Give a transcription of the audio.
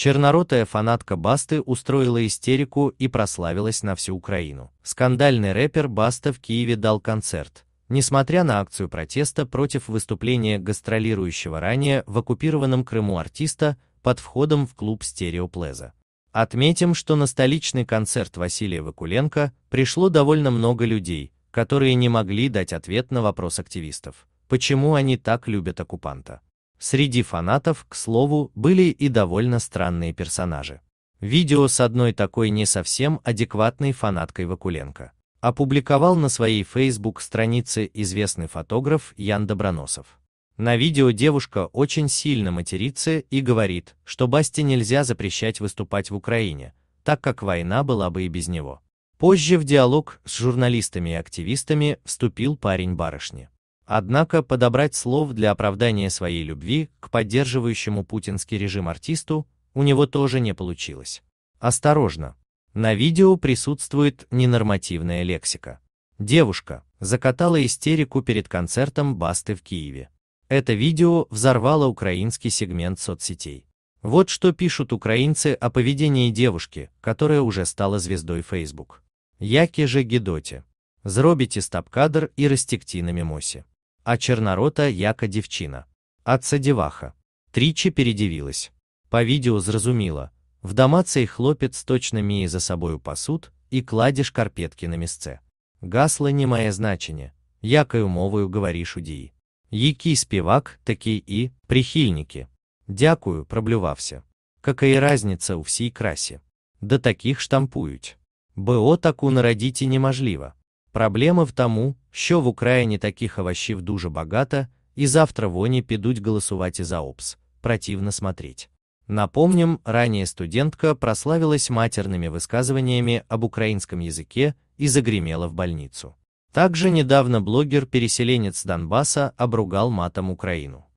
Черноротая фанатка Басты устроила истерику и прославилась на всю Украину. Скандальный рэпер Баста в Киеве дал концерт. Несмотря на акцию протеста против выступления гастролирующего ранее в оккупированном Крыму артиста под входом в клуб «Стереоплеза». Отметим, что на столичный концерт Василия Вакуленко пришло довольно много людей, которые не могли дать ответ на вопрос активистов, почему они так любят оккупанта. Среди фанатов, к слову, были и довольно странные персонажи. Видео с одной такой не совсем адекватной фанаткой Вакуленко опубликовал на своей Facebook-странице известный фотограф Ян Доброносов. На видео девушка очень сильно матерится и говорит, что Басте нельзя запрещать выступать в Украине, так как война была бы и без него. Позже в диалог с журналистами и активистами вступил парень барышни. Однако подобрать слов для оправдания своей любви к поддерживающему путинский режим артисту у него тоже не получилось. Осторожно! На видео присутствует ненормативная лексика. Девушка закатала истерику перед концертом Басты в Киеве. Это видео взорвало украинский сегмент соцсетей. Вот что пишут украинцы о поведении девушки, которая уже стала звездой Facebook. Яке же Гедоте. Зробите стоп-кадр и растекти на мимосе а чернорота яка девчина, отца деваха. діваха. передивилась. По відео зрозуміло, вдома цей хлопец точно міє за собою посуд и кладешь карпетки на месце. Гасло не мое значение, якою мовою говориш у дії. Який співак, такі и прихильники. Дякую, проблювався. Какая разница у всей красе, Да таких штампують. БО таку народіті неможливо. Проблема в тому, що в Україні таких овощів дуже багато, і завтра вони підуть голосувати за ОПС. Противно смотреть. Напомним, ранее студентка прославилась матерными высказываниями об украинском языке и загремела в больницу. Также недавно блогер-переселенец Донбасса обругал матом Украину.